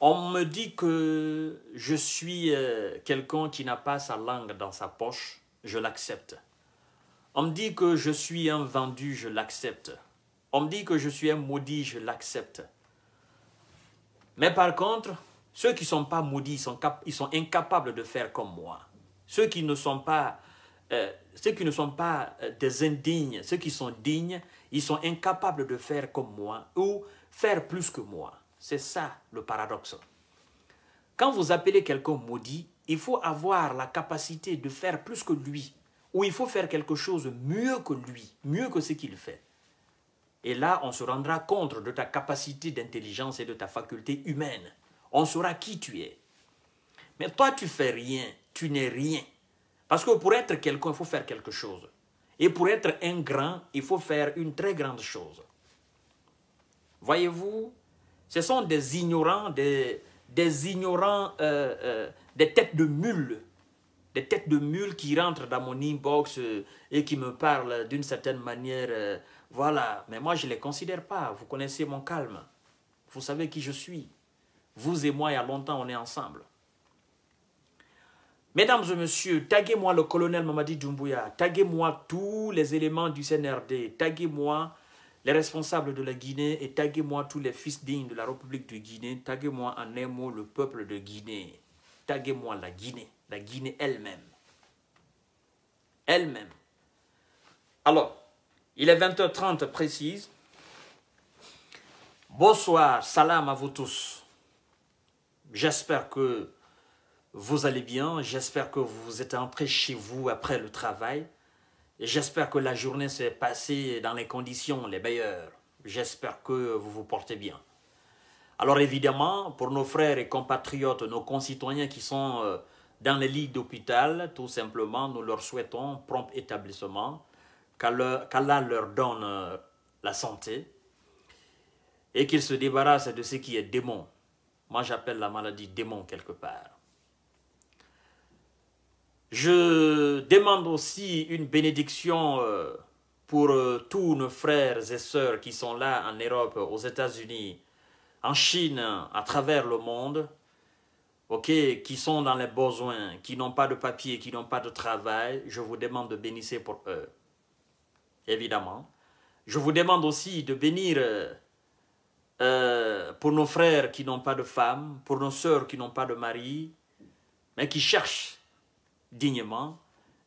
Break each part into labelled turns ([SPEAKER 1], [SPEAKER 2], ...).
[SPEAKER 1] On me dit que je suis euh, quelqu'un qui n'a pas sa langue dans sa poche, je l'accepte. On me dit que je suis un vendu, je l'accepte. On me dit que je suis un maudit, je l'accepte. Mais par contre, ceux qui ne sont pas maudits, ils sont, incapables de faire comme moi. Ceux qui ne sont pas, euh, ceux qui ne sont pas euh, des indignes, ceux qui sont dignes, ils sont incapables de faire comme moi ou faire plus que moi. C'est ça le paradoxe. Quand vous appelez quelqu'un maudit, il faut avoir la capacité de faire plus que lui, ou il faut faire quelque chose mieux que lui, mieux que ce qu'il fait. Et là, on se rendra compte de ta capacité d'intelligence et de ta faculté humaine. On saura qui tu es. Mais toi, tu fais rien, tu n'es rien. Parce que pour être quelqu'un, il faut faire quelque chose. Et pour être un grand, il faut faire une très grande chose. Voyez-vous, ce sont des ignorants, des, des ignorants, euh, euh, des têtes de mules, des têtes de mules qui rentrent dans mon inbox euh, et qui me parlent d'une certaine manière. voilà, mais moi je ne les considère pas. Vous connaissez mon calme. Vous savez qui je suis. Vous et moi, il y a longtemps, on est ensemble. Mesdames et messieurs, taguez-moi le colonel Mamadi Doumbouya, taguez-moi tous les éléments du CNRD, taguez-moi les responsables de la Guinée et taguez-moi tous les fils dignes de la République de Guinée, taguez-moi en un mot le peuple de Guinée, taguez-moi la Guinée, la Guinée elle-même. Elle-même. Alors, il est 20h30 précise. Bonsoir, salam à vous tous. J'espère que vous allez bien, j'espère que vous êtes entrés chez vous après le travail. J'espère que la journée s'est passée dans les conditions les meilleures. J'espère que vous vous portez bien. Alors évidemment, pour nos frères et compatriotes, nos concitoyens qui sont euh, dans les lits d'hôpital, tout simplement, nous leur souhaitons prompt établissement, qu'Allah leur donne euh, la santé et qu'ils se débarrassent de ce qui est démon. Moi, j'appelle la maladie démon quelque part. Je demande aussi une bénédiction euh, pour euh, tous nos frères et sœurs qui sont là en Europe, aux États-Unis, en Chine, à travers le monde, Ok, qui sont dans les besoins, qui n'ont pas de papier, qui n'ont pas de travail. Je vous demande de bénir pour eux, évidemment. Je vous demande aussi de bénir euh, pour nos frères qui n'ont pas de femme, pour nos sœurs qui n'ont pas de mari, mais qui cherchent dignement,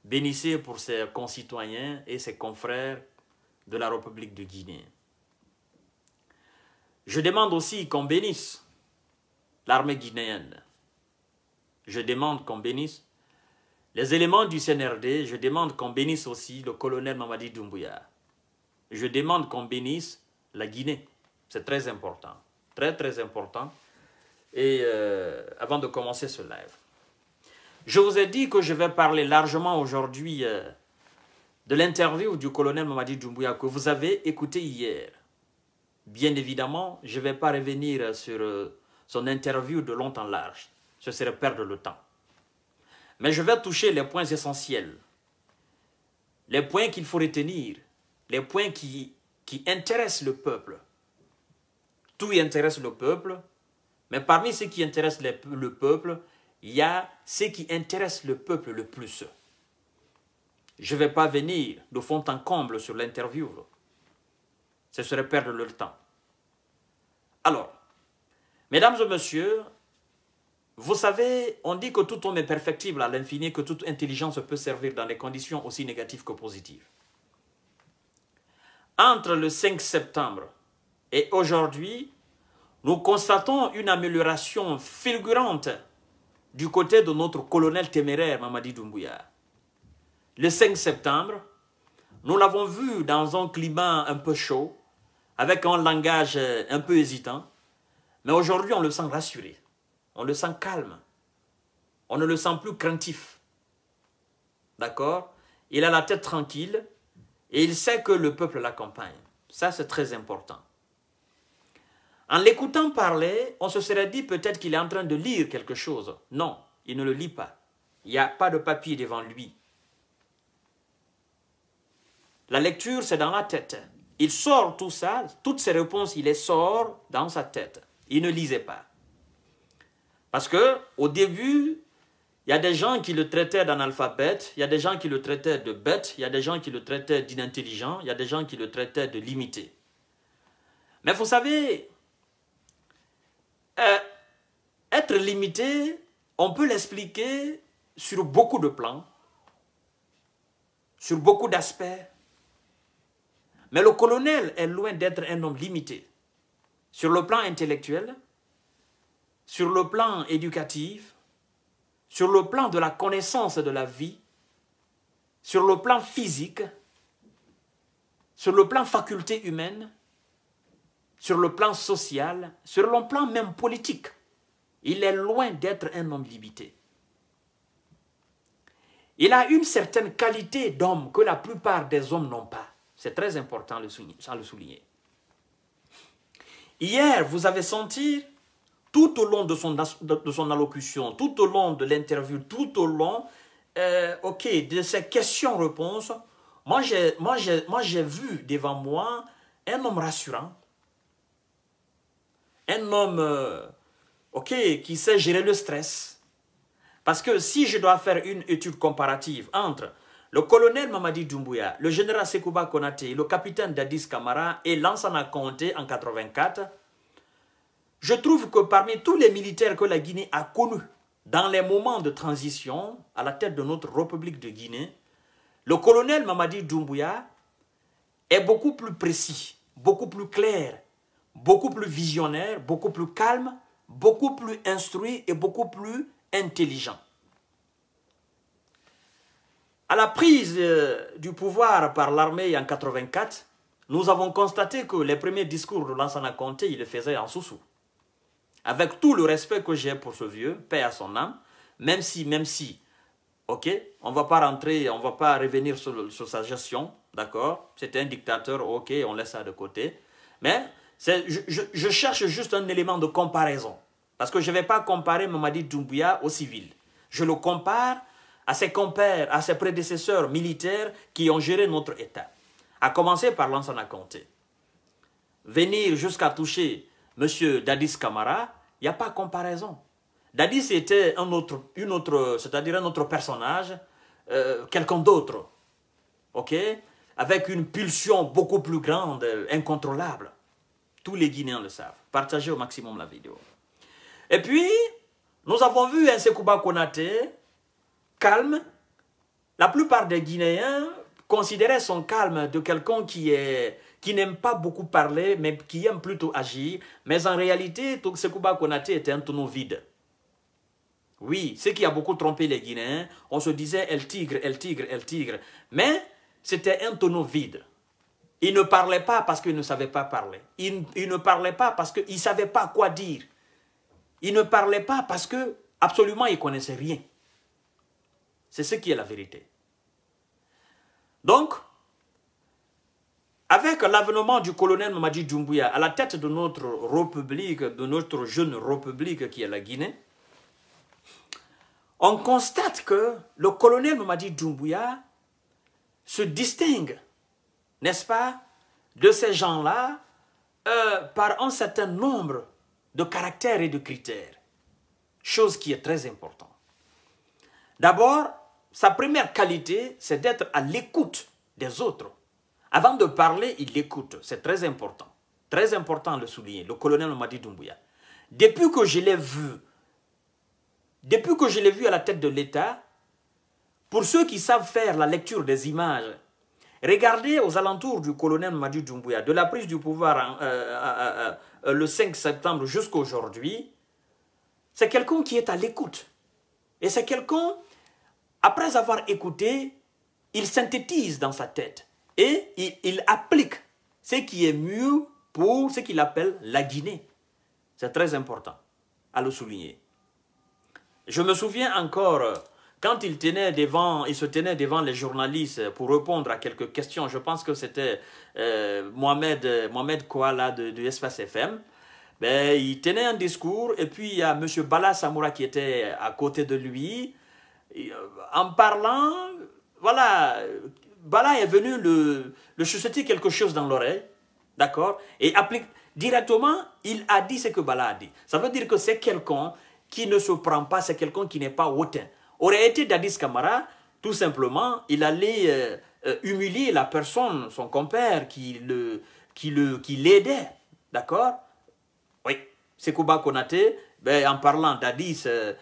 [SPEAKER 1] bénissez pour ses concitoyens et ses confrères de la République de Guinée. Je demande aussi qu'on bénisse l'armée guinéenne. Je demande qu'on bénisse les éléments du CNRD. Je demande qu'on bénisse aussi le colonel Mamadi Doumbouya. Je demande qu'on bénisse la Guinée. C'est très important. Très, très important. Et euh, avant de commencer ce live, je vous ai dit que je vais parler largement aujourd'hui euh, de l'interview du colonel Mamadi Doumbouya que vous avez écouté hier. Bien évidemment, je ne vais pas revenir sur euh, son interview de long en large. Ce serait perdre le temps. Mais je vais toucher les points essentiels, les points qu'il faut retenir, les points qui, qui intéressent le peuple. Tout y intéresse le peuple, mais parmi ceux qui intéressent le peuple, il y a ce qui intéresse le peuple le plus. Je ne vais pas venir de fond en comble sur l'interview. Ce serait perdre leur temps. Alors, mesdames et messieurs, vous savez, on dit que tout homme est perfectible à l'infini, que toute intelligence peut servir dans des conditions aussi négatives que positives. Entre le 5 septembre et aujourd'hui, nous constatons une amélioration fulgurante du côté de notre colonel téméraire Mamadi Doumbouya. Le 5 septembre, nous l'avons vu dans un climat un peu chaud, avec un langage euh, un peu hésitant, mais aujourd'hui on le sent rassuré, on le sent calme, on ne le sent plus craintif. D'accord Il a la tête tranquille et il sait que le peuple l'accompagne. Ça c'est très important. En l'écoutant parler, on se serait dit peut-être qu'il est en train de lire quelque chose. Non, il ne le lit pas. Il n'y a pas de papier devant lui. La lecture, c'est dans la tête. Il sort tout ça, toutes ses réponses, il les sort dans sa tête. Il ne lisait pas. Parce que au début, il y a des gens qui le traitaient d'analphabète, il y a des gens qui le traitaient de bête, il y a des gens qui le traitaient d'inintelligent, il y a des gens qui le traitaient de limité. Mais vous savez, euh, être limité, on peut l'expliquer sur beaucoup de plans, sur beaucoup d'aspects. Mais le colonel est loin d'être un homme limité sur le plan intellectuel, sur le plan éducatif, sur le plan de la connaissance de la vie, sur le plan physique, sur le plan faculté humaine, sur le plan social, sur le plan même politique. Il est loin d'être un homme limité. Il a une certaine qualité d'homme que la plupart des hommes n'ont pas. C'est très important de le souligner. Hier, vous avez senti, tout au long de son, allocution, tout au long de l'interview, tout au long euh, ok, de ses questions-réponses, moi j'ai vu devant moi un homme rassurant, un homme euh, ok, qui sait gérer le stress. Parce que si je dois faire une étude comparative entre le colonel Mamadi Doumbouya, le général Sekouba Konate, le capitaine Dadis Kamara et Lansana Conté en 84, je trouve que parmi tous les militaires que la Guinée a connus dans les moments de transition à la tête de notre République de Guinée, le colonel Mamadi Doumbouya est beaucoup plus précis, beaucoup plus clair beaucoup plus visionnaire, beaucoup plus calme, beaucoup plus instruit et beaucoup plus intelligent. À la prise euh, du pouvoir par l'armée en 84, nous avons constaté que les premiers discours de Lansana Conté, il les faisait en Soussou. Avec tout le respect que j'ai pour ce vieux, paix à son âme, même si, même si, ok, on ne va pas rentrer, on ne va pas revenir sur, sur sa gestion, d'accord C'était un dictateur, ok, on laisse ça de côté. Mais je, cherche juste un élément de comparaison. Parce que je ne vais pas comparer Mamadi Doumbouya au civil. Je le compare à ses compères, à ses prédécesseurs militaires qui ont géré notre État. À commencer par Lansana Conté. Venir jusqu'à toucher M. Dadis Kamara, il n'y a pas de comparaison. Dadis était un autre, une autre, c'est-à-dire autre personnage, euh, quelqu'un d'autre. OK Avec une pulsion beaucoup plus grande, incontrôlable. Tous les Guinéens le savent. Partagez au maximum la vidéo. Et puis, nous avons vu un Sekouba Konaté calme. La plupart des Guinéens considéraient son calme de quelqu'un qui est qui n'aime pas beaucoup parler, mais qui aime plutôt agir. Mais en réalité, Sekouba Konate était un tonneau vide. Oui, ce qui a beaucoup trompé les Guinéens, on se disait El Tigre, El Tigre, El Tigre. Mais c'était un tonneau vide. Il ne parlait pas parce qu'il ne savait pas parler. Il, ne parlait pas parce qu'il ne savait pas quoi dire. Il ne parlait pas parce que absolument il ne connaissait rien. C'est ce qui est la vérité. Donc, avec l'avènement du colonel Mamadi Doumbouya à la tête de notre république, de notre jeune république qui est la Guinée, on constate que le colonel Mamadi Doumbouya se distingue n'est-ce pas, de ces gens-là euh, par un certain nombre de caractères et de critères. Chose qui est très importante. D'abord, sa première qualité, c'est d'être à l'écoute des autres. Avant de parler, il écoute. C'est très important. Très important de le souligner. Le colonel Madi Doumbouya. Depuis que je l'ai vu, depuis que je l'ai vu à la tête de l'État, pour ceux qui savent faire la lecture des images Regardez aux alentours du colonel Madi Doumbouya, de la prise du pouvoir euh, euh, euh, le 5 septembre jusqu'à aujourd'hui, c'est quelqu'un qui est à l'écoute. Et c'est quelqu'un, après avoir écouté, il synthétise dans sa tête et il applique ce qui est mieux pour ce qu'il appelle la Guinée. C'est très important à le souligner. Je me souviens encore quand il, tenait devant, il se tenait devant les journalistes pour répondre à quelques questions, je pense que c'était euh, Mohamed, euh, Mohamed Kouala de, Espace FM, ben, il tenait un discours et puis il y a M. Bala Samoura qui était à côté de lui. Euh, en parlant, voilà, Bala est venu le, le chuchoter quelque chose dans l'oreille, d'accord Et directement, il a dit ce que Bala a dit. Ça veut dire que c'est quelqu'un qui ne se prend pas, c'est quelqu'un qui n'est pas hautain aurait été Dadis Kamara, tout simplement, il allait euh, euh, humilier la personne, son compère, qui le qui le qui l'aidait, d'accord Oui, Sekouba Konate, ben, en parlant Dadis, euh,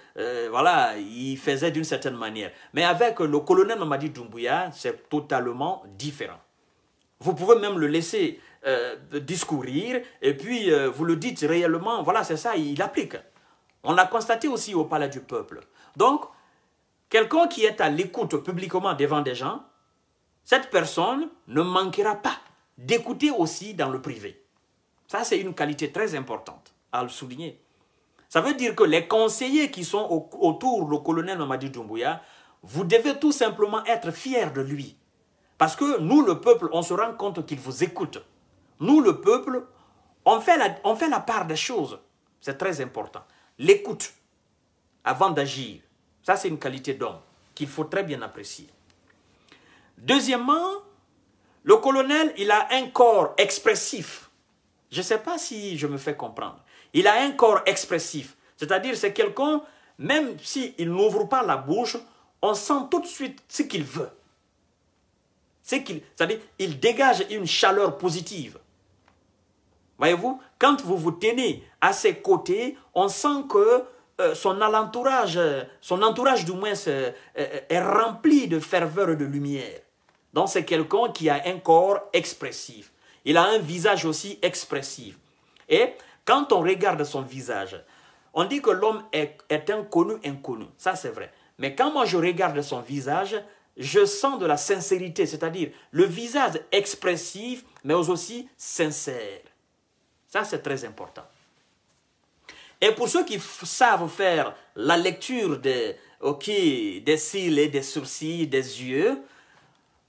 [SPEAKER 1] voilà, il faisait d'une certaine manière. Mais avec le colonel Mamadi Doumbouya, c'est totalement différent. Vous pouvez même le laisser discourir et puis vous le dites réellement, voilà, c'est ça, il applique. On l'a constaté aussi au Palais du Peuple. Donc, Quelqu'un qui est à l'écoute publiquement devant des gens, cette personne ne manquera pas d'écouter aussi dans le privé. Ça, c'est une qualité très importante à le souligner. Ça veut dire que les conseillers qui sont autour du colonel Mamadi Doumbouya, vous devez tout simplement être fiers de lui. Parce que nous, le peuple, on se rend compte qu'il vous écoute. Nous, le peuple, on fait on fait la part des choses. C'est très important. L'écoute avant d'agir. Ça, c'est une qualité d'homme qu'il faut très bien apprécier. Deuxièmement, le colonel, il a un corps expressif. Je ne sais pas si je me fais comprendre. Il a un corps expressif. C'est-à-dire, c'est quelqu'un, même s'il il n'ouvre pas la bouche, on sent tout de suite ce qu'il veut. C'est-à-dire, il dégage une chaleur positive. Voyez-vous, quand vous vous tenez à ses côtés, on sent que euh, son entourage, euh, son entourage du moins, euh, est rempli de ferveur et de lumière. Donc c'est quelqu'un qui a un corps expressif. Il a un visage aussi expressif. Et quand on regarde son visage, on dit que l'homme est, est inconnu, inconnu. Ça c'est vrai. Mais quand moi je regarde son visage, je sens de la sincérité, c'est-à-dire le visage expressif, mais aussi sincère. Ça c'est très important. Et pour ceux qui savent faire la lecture des, des cils et des sourcils, des yeux,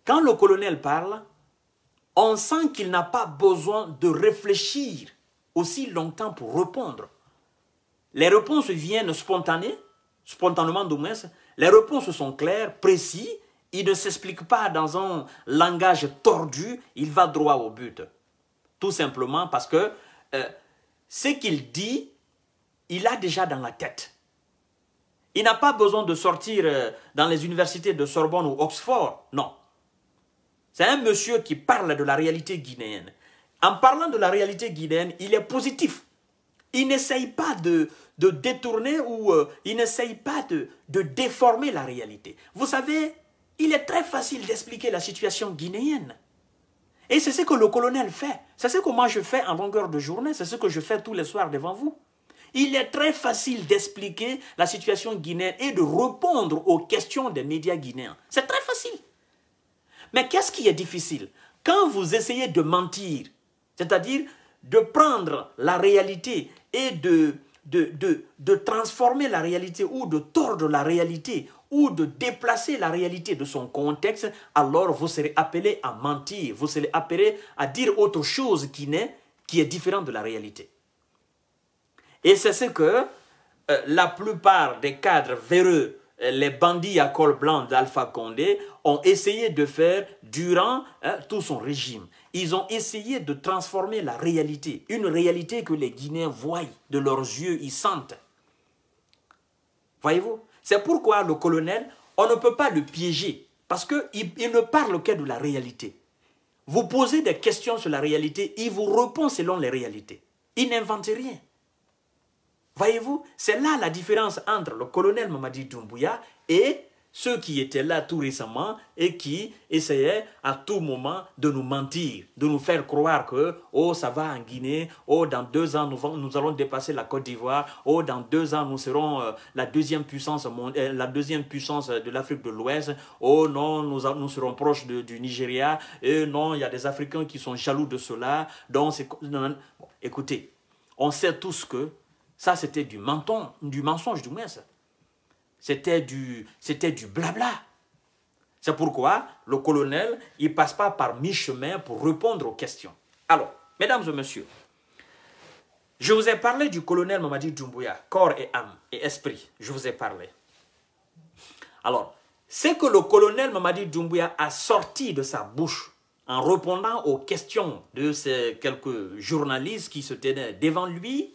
[SPEAKER 1] quand le colonel parle, on sent qu'il n'a pas besoin de réfléchir aussi longtemps pour répondre. Les réponses viennent spontanées, spontanément du moins. Les réponses sont claires, précises. Il ne s'explique pas dans un langage tordu. Il va droit au but. Tout simplement parce que euh, ce qu'il dit il a déjà dans la tête. Il n'a pas besoin de sortir euh, dans les universités de Sorbonne ou Oxford, non. C'est un monsieur qui parle de la réalité guinéenne. En parlant de la réalité guinéenne, il est positif. Il n'essaye pas de, de, détourner ou euh, il n'essaye pas de, de déformer la réalité. Vous savez, il est très facile d'expliquer la situation guinéenne. Et c'est ce que le colonel fait. C'est ce que moi je fais en longueur de journée. C'est ce que je fais tous les soirs devant vous. Il est très facile d'expliquer la situation guinéenne et de répondre aux questions des médias guinéens. C'est très facile. Mais qu'est-ce qui est difficile Quand vous essayez de mentir, c'est-à-dire de prendre la réalité et de, transformer la réalité ou de tordre la réalité ou de déplacer la réalité de son contexte, alors vous serez appelé à mentir, vous serez appelé à dire autre chose qui, n'est, qui est différente de la réalité. Et c'est ce que euh, la plupart des cadres véreux, euh, les bandits à col blanc d'Alpha Condé, ont essayé de faire durant hein, tout son régime. Ils ont essayé de transformer la réalité, une réalité que les Guinéens voient de leurs yeux, ils sentent. Voyez-vous C'est pourquoi le colonel, on ne peut pas le piéger, parce qu'il il ne parle que de la réalité. Vous posez des questions sur la réalité, il vous répond selon les réalités. Il n'invente rien. Voyez-vous, c'est là la différence entre le colonel Mamadi Doumbouya et ceux qui étaient là tout récemment et qui essayaient à tout moment de nous mentir, de nous faire croire que oh ça va en Guinée, oh dans deux ans nous, allons dépasser la Côte d'Ivoire, oh dans deux ans nous serons euh, la deuxième puissance euh, la deuxième puissance euh, de l'Afrique de l'Ouest, oh non nous, nous serons proches du Nigeria, et non il y a des Africains qui sont jaloux de cela, donc c'est écoutez on sait tous que ça, c'était du menton, du mensonge, du moins. C'était du, c'était du blabla. C'est pourquoi le colonel, il passe pas par mi-chemin pour répondre aux questions. Alors, mesdames et messieurs, je vous ai parlé du colonel Mamadi Doumbouya, corps et âme et esprit. Je vous ai parlé. Alors, c'est que le colonel Mamadi Doumbouya a sorti de sa bouche en répondant aux questions de ces quelques journalistes qui se tenaient devant lui,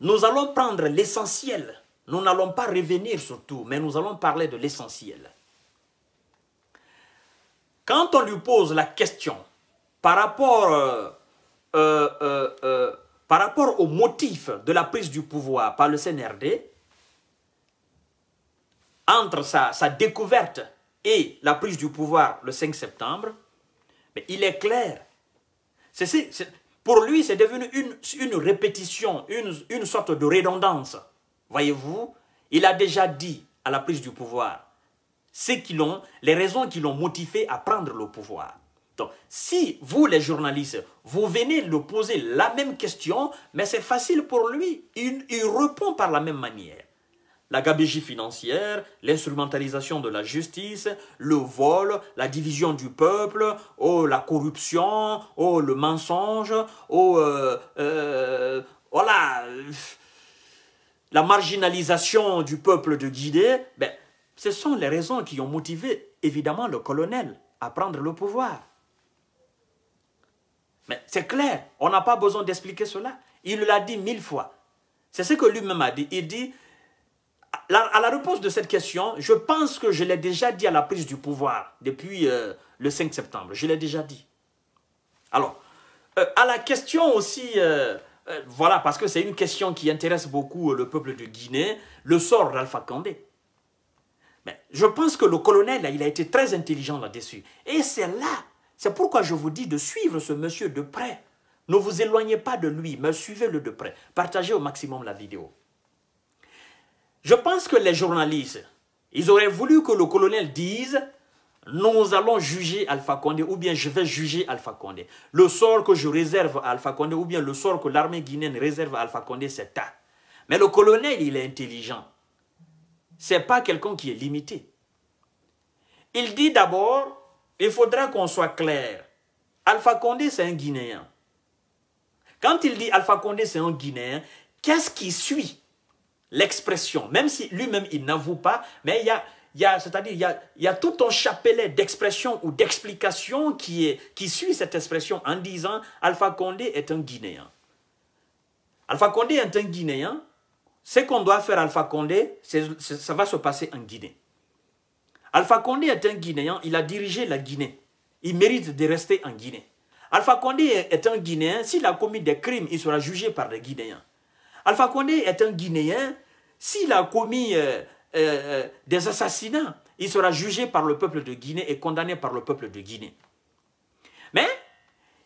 [SPEAKER 1] nous allons prendre l'essentiel. Nous n'allons pas revenir sur tout, mais nous allons parler de l'essentiel. Quand on lui pose la question par rapport, euh, euh, euh, par rapport au motif de la prise du pouvoir par le CNRD, entre sa, découverte et la prise du pouvoir le 5 septembre, mais il est clair. C'est... Pour lui, c'est devenu une, répétition, une, sorte de redondance. Voyez-vous, il a déjà dit à la prise du pouvoir ce qui ont, les raisons qui l'ont motivé à prendre le pouvoir. Donc, si vous, les journalistes, vous venez lui poser la même question, mais c'est facile pour lui, il répond par la même manière la gabégie financière, l'instrumentalisation de la justice, le vol, la division du peuple, oh, la corruption, oh, le mensonge, oh, euh, euh, la marginalisation du peuple de Guinée, ben, ce sont les raisons qui ont motivé évidemment le colonel à prendre le pouvoir. Mais c'est clair, on n'a pas besoin d'expliquer cela. Il l'a dit mille fois. C'est ce que lui-même a dit. Il dit, à la réponse de cette question, je pense que je l'ai déjà dit à la prise du pouvoir depuis euh, le 5 septembre. Je l'ai déjà dit. Alors, euh, à la question aussi, euh, voilà, parce que c'est une question qui intéresse beaucoup le peuple de Guinée, le sort d'Alpha Condé. Mais je pense que le colonel, il a été très intelligent là-dessus. Et c'est là, c'est pourquoi je vous dis de suivre ce monsieur de près. Ne vous éloignez pas de lui, mais suivez-le de près. Partagez au maximum la vidéo. Je pense que les journalistes, ils auraient voulu que le colonel dise nous allons juger Alpha Condé ou bien je vais juger Alpha Condé. Le sort que je réserve à Alpha Condé ou bien le sort que l'armée guinéenne réserve à Alpha Condé, c'est ça. Mais le colonel, il est intelligent. C'est pas quelqu'un qui est limité. Il dit d'abord, il faudra qu'on soit clair. Alpha Condé, c'est un Guinéen. Quand il dit Alpha Condé, c'est un Guinéen, qu'est-ce qui suit l'expression, même si lui-même il n'avoue pas, mais il y a, il y a c'est-à-dire il y a, tout un chapelet d'expression ou d'explication qui, est, qui suit cette expression en disant Alpha Condé est un Guinéen. Alpha Condé est un Guinéen. Ce qu'on doit faire Alpha Condé, ça va se passer en Guinée. Alpha Condé est un Guinéen, il a dirigé la Guinée. Il mérite de rester en Guinée. Alpha Condé est un Guinéen, s'il a commis des crimes, il sera jugé par les Guinéens. Alpha Condé est un Guinéen. S'il a commis euh, euh, euh, des assassinats, il sera jugé par le peuple de Guinée et condamné par le peuple de Guinée. Mais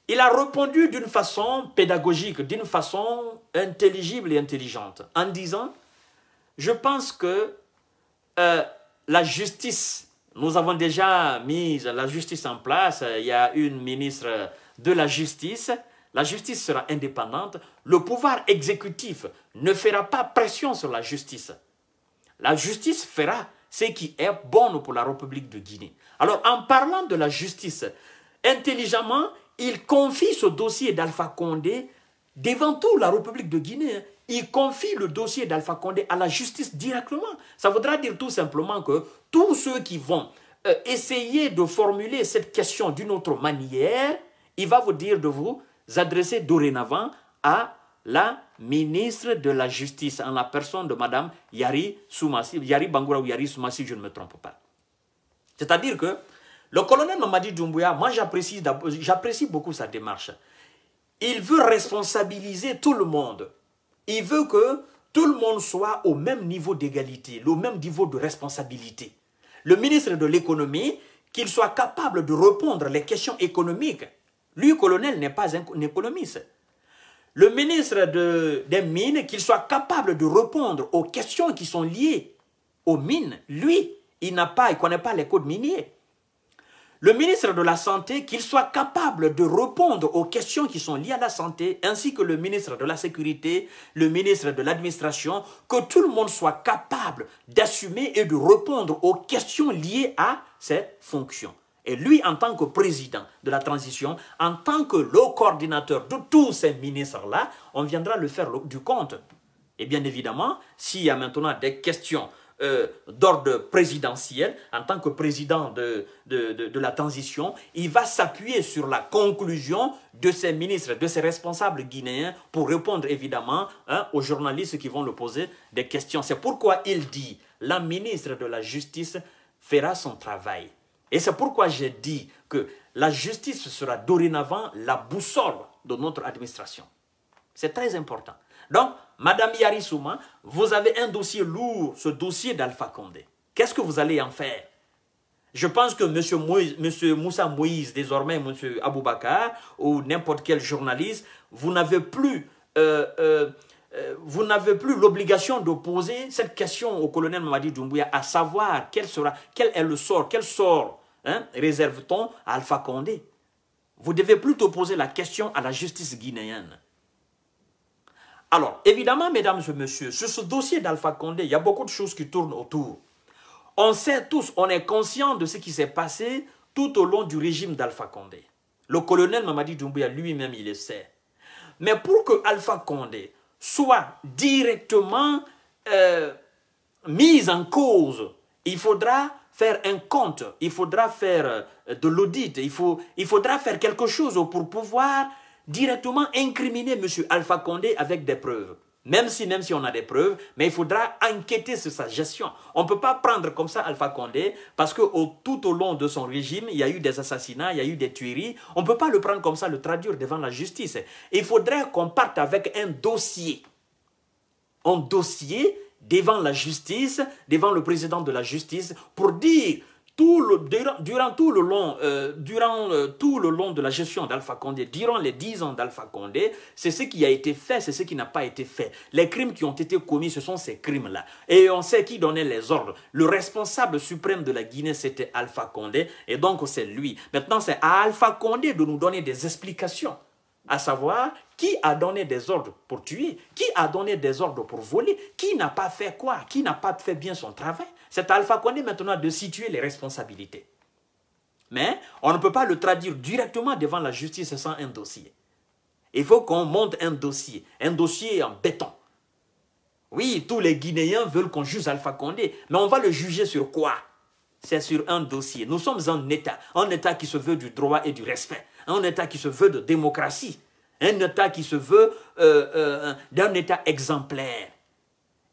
[SPEAKER 1] il a répondu d'une façon pédagogique, d'une façon intelligible et intelligente, en disant, je pense que la justice, nous avons déjà mis la justice en place, il y a une ministre de la justice, la justice sera indépendante, le pouvoir exécutif ne fera pas pression sur la justice. La justice fera ce qui est bon pour la République de Guinée. Alors, en parlant de la justice, intelligemment, il confie ce dossier d'Alpha Condé devant tout la République de Guinée. Hein. Il confie le dossier d'Alpha Condé à la justice directement. Ça voudra dire tout simplement que tous ceux qui vont euh, essayer de formuler cette question d'une autre manière, il va vous dire de vous adresser dorénavant à la ministre de la Justice en la personne de Madame Yari Soumassi, Yari Bangoura ou Yari Soumassi, je ne me trompe pas. C'est-à-dire que le colonel Mamadi Doumbouya, moi j'apprécie beaucoup sa démarche. Il veut responsabiliser tout le monde. Il veut que tout le monde soit au même niveau d'égalité, au même niveau de responsabilité. Le ministre de l'économie, qu'il soit capable de répondre les questions économiques lui, colonel, n'est pas un économiste. Le ministre des Mines, qu'il soit capable de répondre aux questions qui sont liées aux mines, lui, il n'a pas, il connaît pas les codes miniers. Le ministre de la Santé, qu'il soit capable de répondre aux questions qui sont liées à la santé, ainsi que le ministre de la Sécurité, le ministre de l'Administration, que tout le monde soit capable d'assumer et de répondre aux questions liées à cette fonction. Et lui, en tant que président de la transition, en tant que le coordinateur de tous ces ministres-là, on viendra le faire du compte. Et bien évidemment, s'il y a maintenant des questions euh, d'ordre présidentiel, en tant que président de, la transition, il va s'appuyer sur la conclusion de ces ministres, de ces responsables guinéens, pour répondre évidemment hein, aux journalistes qui vont le poser des questions. C'est pourquoi il dit, la ministre de la Justice fera son travail. Et c'est pourquoi j'ai dit que la justice sera dorénavant la boussole de notre administration. C'est très important. Donc, Madame Souma, vous avez un dossier lourd, ce dossier d'Alpha Condé. Qu'est-ce que vous allez en faire Je pense que M. Monsieur Moussa Moïse, désormais M. Aboubakar, ou n'importe quel journaliste, vous n'avez plus... Euh, euh, euh, vous n'avez plus l'obligation de poser cette question au colonel Mamadi Doumbouya, à savoir quel, sera, quel est le sort, quel sort Hein? réserve-t-on à Alpha Condé Vous devez plutôt poser la question à la justice guinéenne. Alors, évidemment, mesdames et messieurs, sur ce dossier d'Alpha Condé, il y a beaucoup de choses qui tournent autour. On sait tous, on est conscient de ce qui s'est passé tout au long du régime d'Alpha Condé. Le colonel Mamadi Doumbouya lui-même, il le sait. Mais pour que Alpha Condé soit directement euh, mise en cause, il faudra faire un compte, il faudra faire euh, de l'audit, il, il faudra faire quelque chose pour pouvoir directement incriminer M. Alpha Condé avec des preuves. Même si, même si on a des preuves, mais il faudra enquêter sur sa gestion. On ne peut pas prendre comme ça Alpha Condé parce que tout au long de son régime, il y a eu des assassinats, il y a eu des tueries. On ne peut pas le prendre comme ça, le traduire devant la justice. Il faudrait qu'on parte avec un dossier. Un dossier devant la justice, devant le président de la justice, pour dire tout le, durant, tout le long, euh, euh, tout le long de la gestion d'Alpha Condé, durant les dix ans d'Alpha Condé, c'est ce qui a été fait, c'est ce qui n'a pas été fait. Les crimes qui ont été commis, ce sont ces crimes-là. Et on sait qui donnait les ordres. Le responsable suprême de la Guinée, c'était Alpha Condé, et donc c'est lui. Maintenant, c'est à Alpha Condé de nous donner des explications à savoir qui a donné des ordres pour tuer, qui a donné des ordres pour voler, qui n'a pas fait quoi, qui n'a pas fait bien son travail. C'est Alpha Condé maintenant de situer les responsabilités. Mais on ne peut pas le traduire directement devant la justice sans un dossier. Il faut qu'on monte un dossier, un dossier en béton. Oui, tous les Guinéens veulent qu'on juge Alpha Condé, mais on va le juger sur quoi C'est sur un dossier. Nous sommes en État, un État qui se veut du droit et du respect. Hein, un État qui se veut de démocratie, un État qui se veut euh, euh, d'un État exemplaire.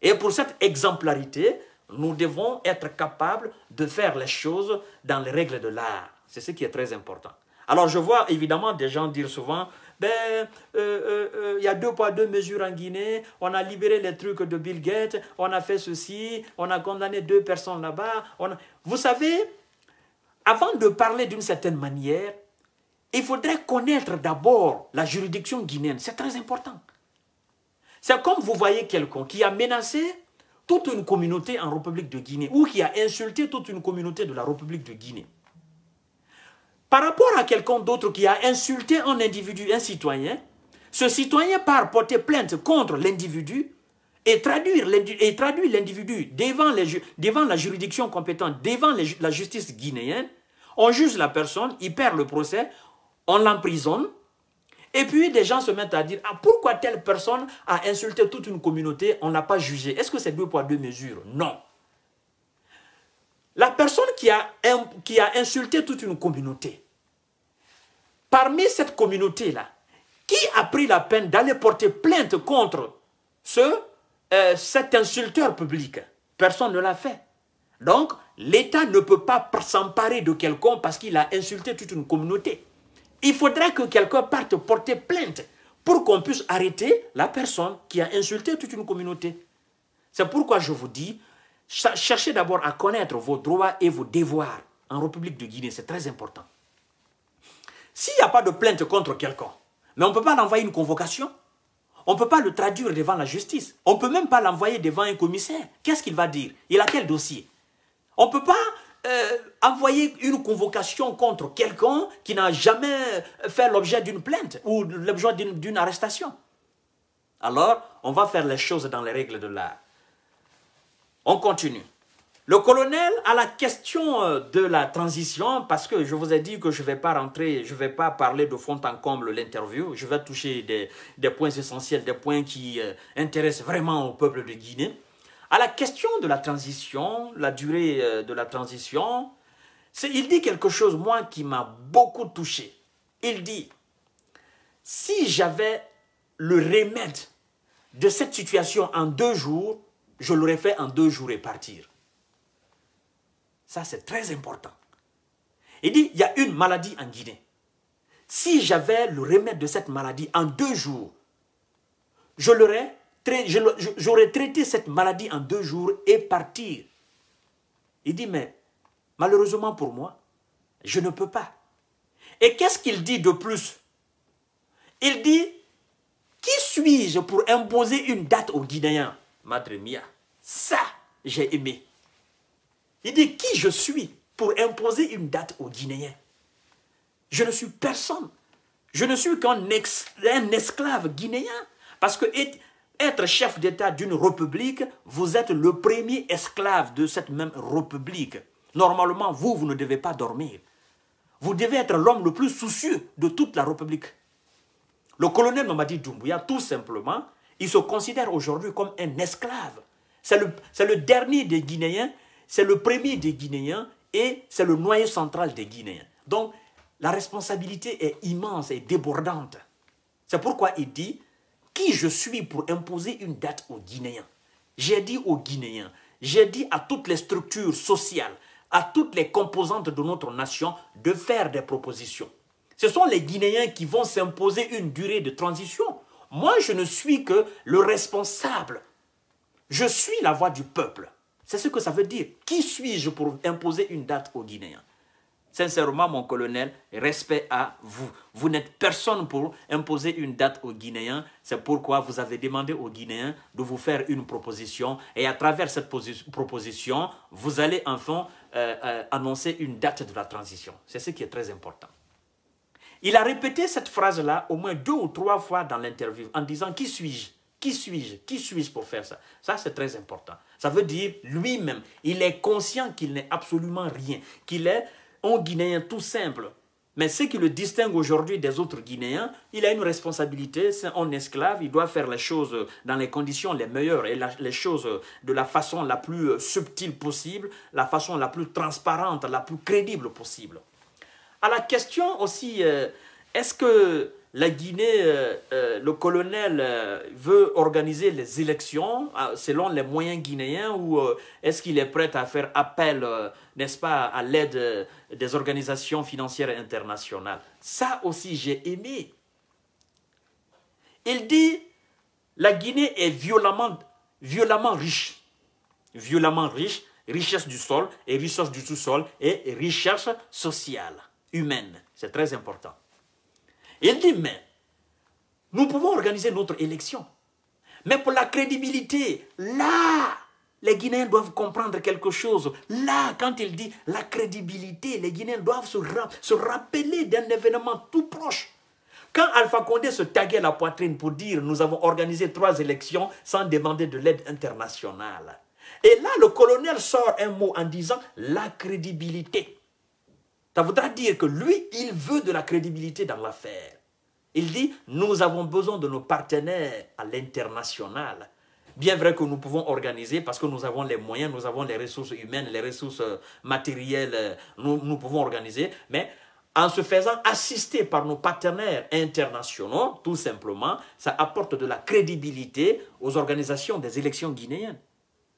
[SPEAKER 1] Et pour cette exemplarité, nous devons être capables de faire les choses dans les règles de l'art. C'est ce qui est très important. Alors je vois évidemment des gens dire souvent, ben, euh, il y a deux poids, deux mesures en Guinée, on a libéré les trucs de Bill Gates, on a fait ceci, on a condamné deux personnes là-bas. Vous savez, avant de parler d'une certaine manière, il faudrait connaître d'abord la juridiction guinéenne. C'est très important. C'est comme vous voyez quelqu'un qui a menacé toute une communauté en République de Guinée ou qui a insulté toute une communauté de la République de Guinée. Par rapport à quelqu'un d'autre qui a insulté un individu, un citoyen, ce citoyen part porter plainte contre l'individu et traduire l'individu devant, la juridiction compétente, devant la justice guinéenne. On juge la personne, il perd le procès, on l'emprisonne, et puis des gens se mettent à dire, ah, pourquoi telle personne a insulté toute une communauté, on n'a pas jugé Est-ce que c'est deux poids, deux mesures Non. La personne qui a, qui a insulté toute une communauté, parmi cette communauté-là, qui a pris la peine d'aller porter plainte contre ce, euh, cet insulteur public Personne ne l'a fait. Donc, l'État ne peut pas s'emparer de quelqu'un parce qu'il a insulté toute une communauté il faudrait que quelqu'un parte porter plainte pour qu'on puisse arrêter la personne qui a insulté toute une communauté. C'est pourquoi je vous dis, cherchez d'abord à connaître vos droits et vos devoirs en République de Guinée, c'est très important. S'il n'y a pas de plainte contre quelqu'un, mais on ne peut pas l'envoyer une convocation, on ne peut pas le traduire devant la justice, on ne peut même pas l'envoyer devant un commissaire. Qu'est-ce qu'il va dire Il a quel dossier On ne peut pas euh, envoyer une convocation contre quelqu'un qui n'a jamais euh, fait l'objet d'une plainte ou l'objet d'une arrestation. Alors, on va faire les choses dans les règles de l'art. On continue. Le colonel, a la question euh, de la transition, parce que je vous ai dit que je ne vais pas rentrer, je ne vais pas parler de fond en comble l'interview, je vais toucher des, points essentiels, des points qui intéressent vraiment au peuple de Guinée à la question de la transition, la durée euh, de la transition, il dit quelque chose, moi, qui m'a beaucoup touché. Il dit, si j'avais le remède de cette situation en deux jours, je l'aurais fait en deux jours et partir. Ça, c'est très important. Il dit, il y a une maladie en Guinée. Si j'avais le remède de cette maladie en deux jours, je l'aurais j'aurais traité cette maladie en deux jours et partir. Il dit, mais malheureusement pour moi, je ne peux pas. Et qu'est-ce qu'il dit de plus Il dit, qui suis-je pour imposer une date aux Guinéens Madre mia, ça, j'ai aimé. Il dit, qui je suis pour imposer une date aux Guinéens Je ne suis personne. Je ne suis qu'un esclave guinéen. Parce que être chef d'État d'une république, vous êtes le premier esclave de cette même république. Normalement, vous, vous ne devez pas dormir. Vous devez être l'homme le plus soucieux de toute la république. Le colonel Mamadi Doumbouya, tout simplement, il se considère aujourd'hui comme un esclave. C'est le, le, dernier des Guinéens, c'est le premier des Guinéens et c'est le noyau central des Guinéens. Donc, la responsabilité est immense et débordante. C'est pourquoi il dit qui je suis pour imposer une date aux Guinéens J'ai dit aux Guinéens, j'ai dit à toutes les structures sociales, à toutes les composantes de notre nation de faire des propositions. Ce sont les Guinéens qui vont s'imposer une durée de transition. Moi, je ne suis que le responsable. Je suis la voix du peuple. C'est ce que ça veut dire. Qui suis-je pour imposer une date aux Guinéens Sincèrement, mon colonel, respect à vous. Vous n'êtes personne pour imposer une date aux Guinéens. C'est pourquoi vous avez demandé aux Guinéens de vous faire une proposition. Et à travers cette proposition, vous allez enfin euh, euh, annoncer une date de la transition. C'est ce qui est très important. Il a répété cette phrase-là au moins deux ou trois fois dans l'interview en disant Qui suis-je Qui suis-je Qui suis-je pour faire ça Ça, c'est très important. Ça veut dire lui-même, il est conscient qu'il n'est absolument rien, qu'il est un Guinéen tout simple. Mais ce qui le distingue aujourd'hui des autres Guinéens, il a une responsabilité, c'est un esclave, il doit faire les choses dans les conditions les meilleures et les choses de la façon la plus subtile possible, la façon la plus transparente, la plus crédible possible. À la question aussi, euh, est-ce que la Guinée, euh, euh, le colonel veut organiser les élections selon les moyens guinéens ou est-ce qu'il est prêt à faire appel, n'est-ce pas, à l'aide des organisations financières internationales. Ça aussi, j'ai aimé. Il dit, la Guinée est violemment, violemment riche. Violemment riche, richesse du sol et richesse du sous-sol et richesse sociale, humaine. C'est très important. Il dit, mais nous pouvons organiser notre élection. Mais pour la crédibilité, là, les Guinéens doivent comprendre quelque chose. Là, quand il dit la crédibilité, les Guinéens doivent se, rappeler d'un événement tout proche. Quand Alpha Condé se taguait la poitrine pour dire « nous avons organisé trois élections sans demander de l'aide internationale », et là, le colonel sort un mot en disant « la crédibilité ». Ça voudra dire que lui, il veut de la crédibilité dans l'affaire. Il dit « nous avons besoin de nos partenaires à l'international ». Bien vrai que nous pouvons organiser parce que nous avons les moyens, nous avons les ressources humaines, les ressources euh, matérielles, euh, nous, pouvons organiser, mais en se faisant assister par nos partenaires internationaux, tout simplement, ça apporte de la crédibilité aux organisations des élections guinéennes.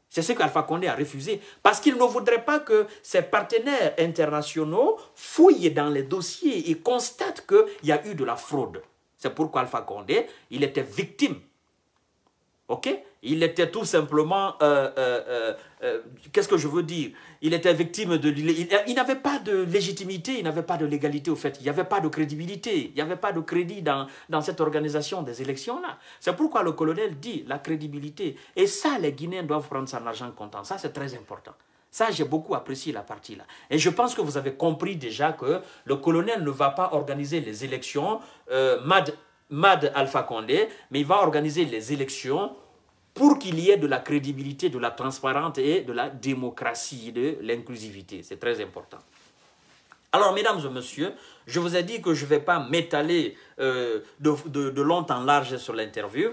[SPEAKER 1] C'est ce qu'Alpha Condé a refusé, parce qu'il ne voudrait pas que ses partenaires internationaux fouillent dans les dossiers et constatent qu'il y a eu de la fraude. C'est pourquoi Alpha Condé, il était victime. OK il était tout simplement, euh, euh, euh, qu'est-ce que je veux dire Il était victime de... Il, n'avait pas de légitimité, il n'avait pas de légalité au fait, il n'y avait pas de crédibilité, il n'y avait pas de crédit dans, cette organisation des élections-là. C'est pourquoi le colonel dit la crédibilité. Et ça, les Guinéens doivent prendre son argent comptant, ça c'est très important. Ça, j'ai beaucoup apprécié la partie-là. Et je pense que vous avez compris déjà que le colonel ne va pas organiser les élections, Mad, Mad Alpha Condé, mais il va organiser les élections pour qu'il y ait de la crédibilité, de la transparence et de la démocratie, de l'inclusivité. C'est très important. Alors, mesdames et messieurs, je vous ai dit que je ne vais pas m'étaler euh, de, de, long en large sur l'interview.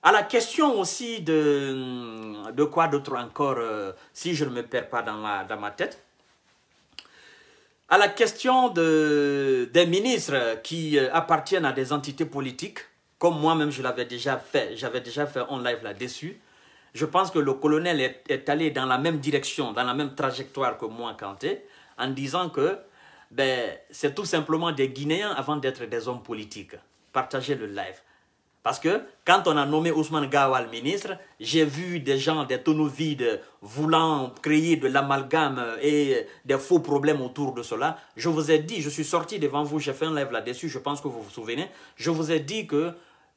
[SPEAKER 1] À la question aussi de, de quoi d'autre encore, euh, si je ne me perds pas dans ma, tête, à la question des ministres qui euh, appartiennent à des entités politiques, comme moi-même, je l'avais déjà fait, j'avais déjà fait un live là-dessus. Je pense que le colonel est, allé dans la même direction, dans la même trajectoire que moi, Kanté, en disant que ben, c'est tout simplement des Guinéens avant d'être des hommes politiques. Partagez le live. Parce que quand on a nommé Ousmane Gawal ministre, j'ai vu des gens, des tonneaux vides, voulant créer de l'amalgame et des faux problèmes autour de cela. Je vous ai dit, je suis sorti devant vous, j'ai fait un live là-dessus, je pense que vous vous souvenez. Je vous ai dit que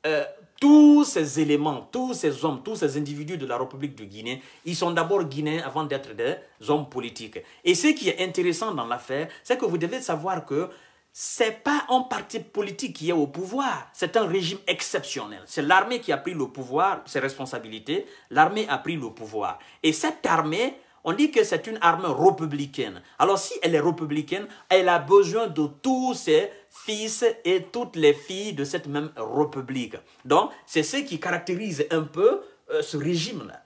[SPEAKER 1] euh, tous ces éléments, tous ces hommes, tous ces individus de la République de Guinée, ils sont d'abord guinéens avant d'être des hommes politiques. Et ce qui est intéressant dans l'affaire, c'est que vous devez savoir que ce n'est pas un parti politique qui est au pouvoir, c'est un régime exceptionnel. C'est l'armée qui a pris le pouvoir, ses responsabilités, l'armée a pris le pouvoir. Et cette armée on dit que c'est une arme républicaine. Alors si elle est républicaine, elle a besoin de tous ses fils et toutes les filles de cette même république. Donc c'est ce qui caractérise un peu euh, ce régime-là.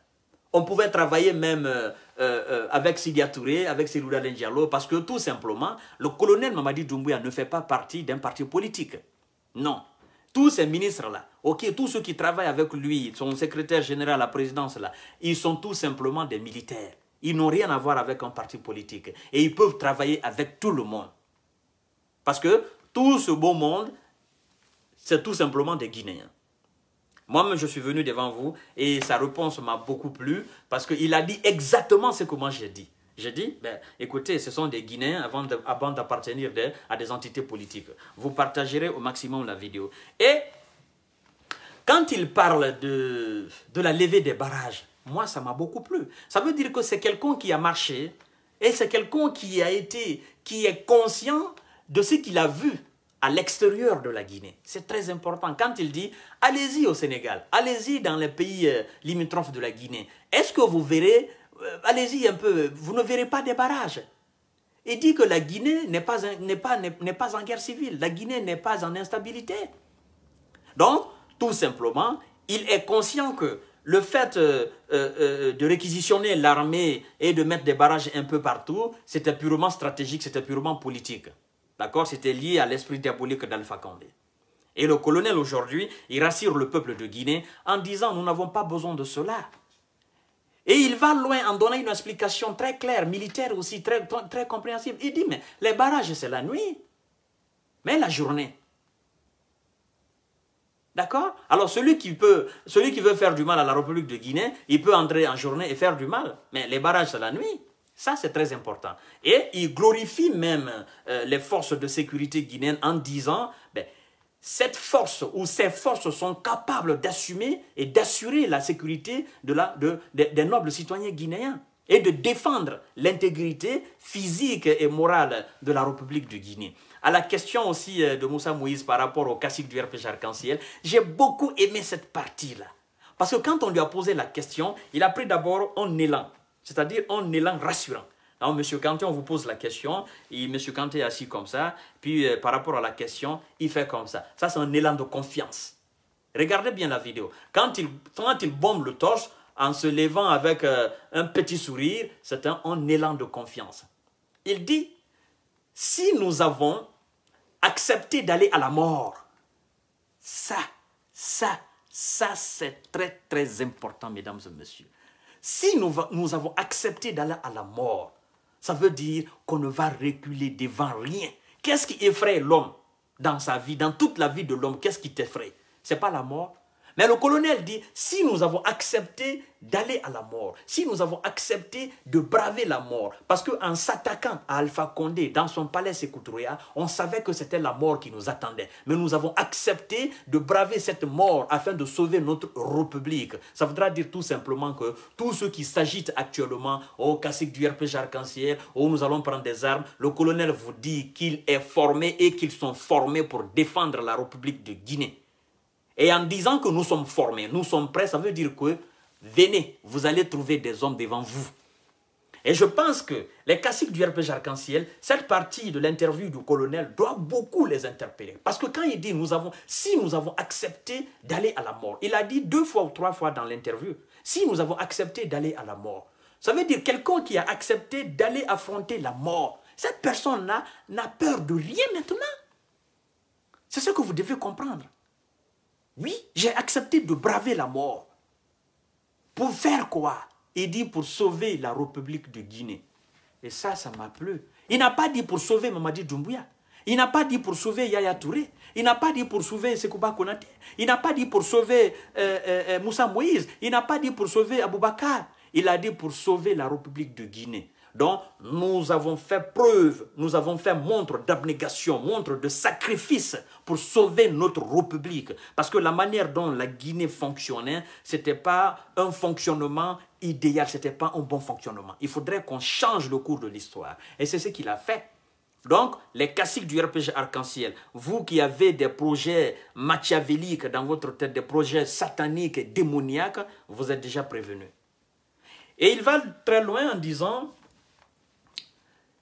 [SPEAKER 1] On pouvait travailler même euh, euh, avec Sidia avec Selouda Diallo, parce que tout simplement, le colonel Mamadi Doumbouya ne fait pas partie d'un parti politique. Non. Tous ces ministres-là, ok, tous ceux qui travaillent avec lui, son secrétaire général à la présidence-là, ils sont tout simplement des militaires. Ils n'ont rien à voir avec un parti politique. Et ils peuvent travailler avec tout le monde. Parce que tout ce beau monde, c'est tout simplement des Guinéens. Moi-même, je suis venu devant vous et sa réponse m'a beaucoup plu parce qu'il a dit exactement ce que moi j'ai dit. J'ai dit, ben, écoutez, ce sont des Guinéens avant d'appartenir à des entités politiques. Vous partagerez au maximum la vidéo. Et quand il parle de la levée des barrages, moi, ça m'a beaucoup plu. Ça veut dire que c'est quelqu'un qui a marché et c'est quelqu'un qui a été, qui est conscient de ce qu'il a vu à l'extérieur de la Guinée. C'est très important. Quand il dit allez-y au Sénégal, allez-y dans les pays euh, limitrophes de la Guinée, est-ce que vous verrez, euh, allez-y un peu, vous ne verrez pas des barrages Il dit que la Guinée n'est pas, pas, n'est pas en guerre civile, la Guinée n'est pas en instabilité. Donc, tout simplement, il est conscient que le fait euh, euh, euh, de réquisitionner l'armée et de mettre des barrages un peu partout, c'était purement stratégique, c'était purement politique. D'accord C'était lié à l'esprit diabolique d'Alpha Condé. Et le colonel aujourd'hui, il rassure le peuple de Guinée en disant nous n'avons pas besoin de cela. Et il va loin en donnant une explication très claire, militaire aussi, très, très compréhensible. Il dit mais les barrages c'est la nuit, mais la journée. D'accord Alors celui qui, veut faire du mal à la République de Guinée, il peut entrer en journée et faire du mal. Mais les barrages, c'est la nuit. Ça, c'est très important. Et il glorifie même euh, les forces de sécurité guinéennes en disant, ben, cette force ou ces forces sont capables d'assumer et d'assurer la sécurité des nobles citoyens guinéens et de défendre l'intégrité physique et morale de la République de Guinée. À la question aussi euh, de Moussa Moïse par rapport au cacique du RPG Arc-en-Ciel, j'ai beaucoup aimé cette partie-là. Parce que quand on lui a posé la question, il a pris d'abord un élan, c'est-à-dire un élan rassurant. Alors, M. Kanté, on vous pose la question, et Monsieur Kanté est assis comme ça, puis euh, par rapport à la question, il fait comme ça. Ça, c'est un élan de confiance. Regardez bien la vidéo. Quand il, quand il bombe le torse, en se levant avec euh, un petit sourire, c'est un, élan de confiance. Il dit, si nous avons accepté d'aller à la mort, ça, ça, ça, c'est très, très important, mesdames et messieurs. Si nous, nous avons accepté d'aller à la mort, ça veut dire qu'on ne va reculer devant rien. Qu'est-ce qui effraie l'homme dans sa vie, dans toute la vie de l'homme Qu'est-ce qui t'effraie Ce n'est pas la mort, mais le colonel dit, si nous avons accepté d'aller à la mort, si nous avons accepté de braver la mort, parce qu'en s'attaquant à Alpha Condé dans son palais Sécoutouria, on savait que c'était la mort qui nous attendait. Mais nous avons accepté de braver cette mort afin de sauver notre République. Ça voudra dire tout simplement que tous ceux qui s'agitent actuellement, au casque du RPG arc en où nous allons prendre des armes, le colonel vous dit qu'il est formé et qu'ils sont formés pour défendre la République de Guinée. Et en disant que nous sommes formés, nous sommes prêts, ça veut dire que venez, vous allez trouver des hommes devant vous. Et je pense que les classiques du RPG Arc-en-Ciel, cette partie de l'interview du colonel doit beaucoup les interpeller. Parce que quand il dit, nous avons, si nous avons accepté d'aller à la mort, il a dit deux fois ou trois fois dans l'interview, si nous avons accepté d'aller à la mort, ça veut dire quelqu'un qui a accepté d'aller affronter la mort, cette personne-là n'a peur de rien maintenant. C'est ce que vous devez comprendre. Oui, j'ai accepté de braver la mort. Pour faire quoi Il dit pour sauver la République de Guinée. Et ça, ça m'a plu. Il n'a pas dit pour sauver Mamadi Doumbouya. Il n'a pas dit pour sauver Yaya Touré. Il n'a pas dit pour sauver Sekouba Konate. Il n'a pas dit pour sauver euh, euh, euh, Moussa Moïse. Il n'a pas dit pour sauver Aboubakar. Il a dit pour sauver la République de Guinée. Donc, nous avons fait preuve, nous avons fait montre d'abnégation, montre de sacrifice pour sauver notre République. Parce que la manière dont la Guinée fonctionnait, ce n'était pas un fonctionnement idéal, ce n'était pas un bon fonctionnement. Il faudrait qu'on change le cours de l'histoire. Et c'est ce qu'il a fait. Donc, les classiques du RPG arc-en-ciel, vous qui avez des projets machiavéliques dans votre tête, des projets sataniques et démoniaques, vous êtes déjà prévenus. Et il va très loin en disant,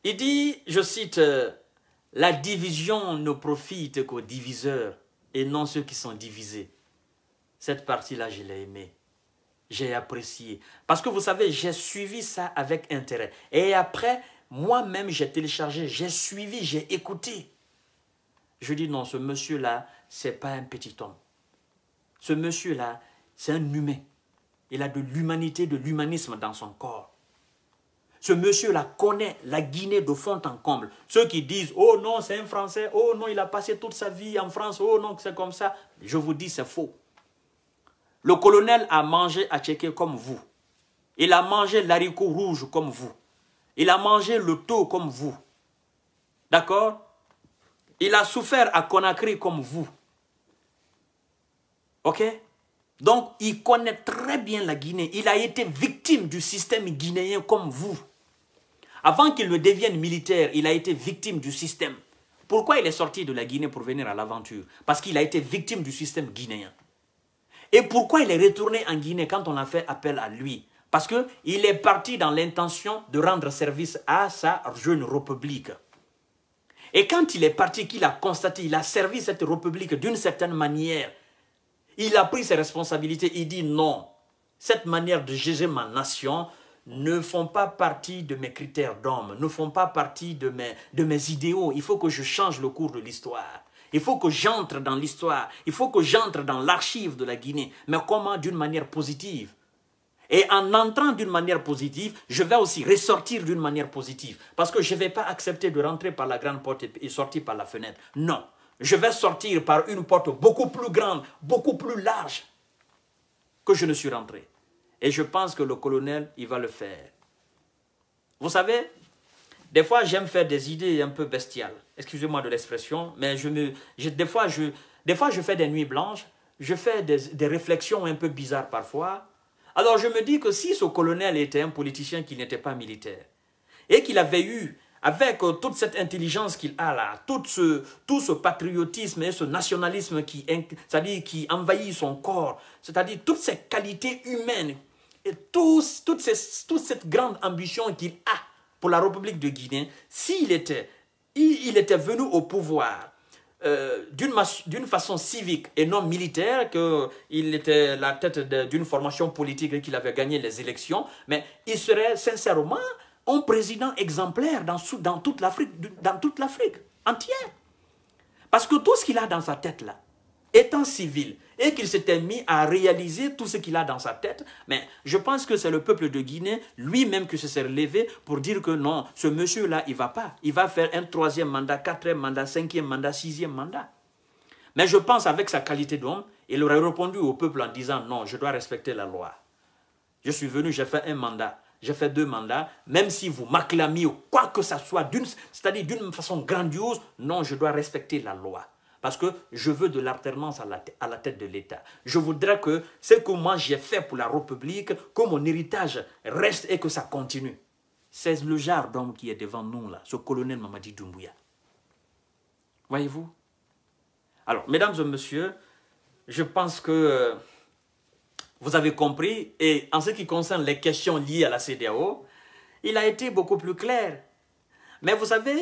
[SPEAKER 1] il dit, je cite, euh, la division ne profite qu'aux diviseurs et non ceux qui sont divisés. Cette partie-là, je l'ai aimée. J'ai apprécié. Parce que vous savez, j'ai suivi ça avec intérêt. Et après, moi-même, j'ai téléchargé, j'ai suivi, j'ai écouté. Je dis non, ce monsieur-là, c'est pas un petit homme. Ce monsieur-là, c'est un humain. Il a de l'humanité, de l'humanisme dans son corps. Ce monsieur-là connaît la Guinée de fond en comble. Ceux qui disent, oh non, c'est un Français, oh non, il a passé toute sa vie en France, oh non, c'est comme ça, je vous dis, c'est faux. Le colonel a mangé à Tchéké comme vous. Il a mangé l'haricot rouge comme vous. Il a mangé le taux comme vous. D'accord Il a souffert à Conakry comme vous. OK Donc, il connaît très bien la Guinée. Il a été victime du système guinéen comme vous. Avant qu'il ne devienne militaire, il a été victime du système. Pourquoi il est sorti de la Guinée pour venir à l'aventure Parce qu'il a été victime du système guinéen. Et pourquoi il est retourné en Guinée quand on a fait appel à lui Parce qu'il est parti dans l'intention de rendre service à sa jeune république. Et quand il est parti, qu'il a constaté, il a servi cette république d'une certaine manière, il a pris ses responsabilités, il dit non, cette manière de juger ma nation, ne font pas partie de mes critères d'homme, ne font pas partie de mes, de mes idéaux. Il faut que je change le cours de l'histoire. Il faut que j'entre dans l'histoire. Il faut que j'entre dans l'archive de la Guinée. Mais comment D'une manière positive. Et en entrant d'une manière positive, je vais aussi ressortir d'une manière positive. Parce que je ne vais pas accepter de rentrer par la grande porte et sortir par la fenêtre. Non. Je vais sortir par une porte beaucoup plus grande, beaucoup plus large que je ne suis rentré. Et je pense que le colonel, il va le faire. Vous savez, des fois, j'aime faire des idées un peu bestiales. Excusez-moi de l'expression, mais je me, des, fois, je, des fois, je fais des nuits blanches, je fais des, réflexions un peu bizarres parfois. Alors, je me dis que si ce colonel était un politicien qui n'était pas militaire, et qu'il avait eu avec euh, toute cette intelligence qu'il a là, tout ce, tout ce patriotisme et ce nationalisme qui, qui envahit son corps, c'est-à-dire toutes ces qualités humaines et toute, ces, cette grande ambition qu'il a pour la République de Guinée, s'il était, il, était venu au pouvoir euh, d'une façon civique et non militaire, qu'il était la tête d'une formation politique et qu'il avait gagné les élections, mais il serait sincèrement un président exemplaire dans, dans toute l'Afrique, dans toute l'Afrique entière. Parce que tout ce qu'il a dans sa tête là, étant civil, et qu'il s'était mis à réaliser tout ce qu'il a dans sa tête. Mais je pense que c'est le peuple de Guinée lui-même qui se s'est relevé pour dire que non, ce monsieur-là, il va pas. Il va faire un troisième mandat, quatrième mandat, cinquième mandat, sixième mandat. Mais je pense avec sa qualité d'homme, il aurait répondu au peuple en disant non, je dois respecter la loi. Je suis venu, j'ai fait un mandat, j'ai fait deux mandats, même si vous m'acclamez ou quoi que ce soit, c'est-à-dire d'une façon grandiose, non, je dois respecter la loi parce que je veux de l'alternance à, la à la, tête de l'État. Je voudrais que ce que moi j'ai fait pour la République, que mon héritage reste et que ça continue. C'est le genre d'homme qui est devant nous, là, ce colonel Mamadi Doumbouya. Voyez-vous Alors, mesdames et messieurs, je pense que euh, vous avez compris, et en ce qui concerne les questions liées à la CDAO, il a été beaucoup plus clair. Mais vous savez,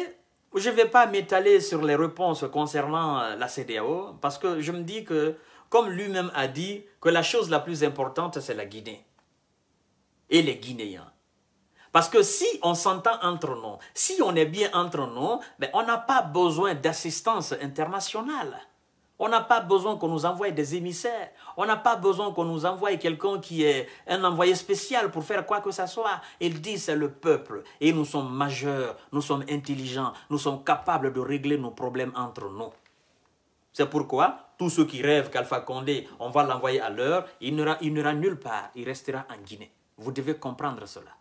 [SPEAKER 1] je ne vais pas m'étaler sur les réponses concernant euh, la CDAO parce que je me dis que, comme lui-même a dit, que la chose la plus importante, c'est la Guinée et les Guinéens. Parce que si on s'entend entre nous, si on est bien entre nous, ben on n'a pas besoin d'assistance internationale. On n'a pas besoin qu'on nous envoie des émissaires. On n'a pas besoin qu'on nous envoie quelqu'un qui est un envoyé spécial pour faire quoi que ce soit. Il dit, c'est le peuple. Et nous sommes majeurs, nous sommes intelligents, nous sommes capables de régler nos problèmes entre nous. C'est pourquoi tous ceux qui rêvent qu'Alpha Condé, on va l'envoyer à l'heure, il n'ira nulle part, il restera en Guinée. Vous devez comprendre cela.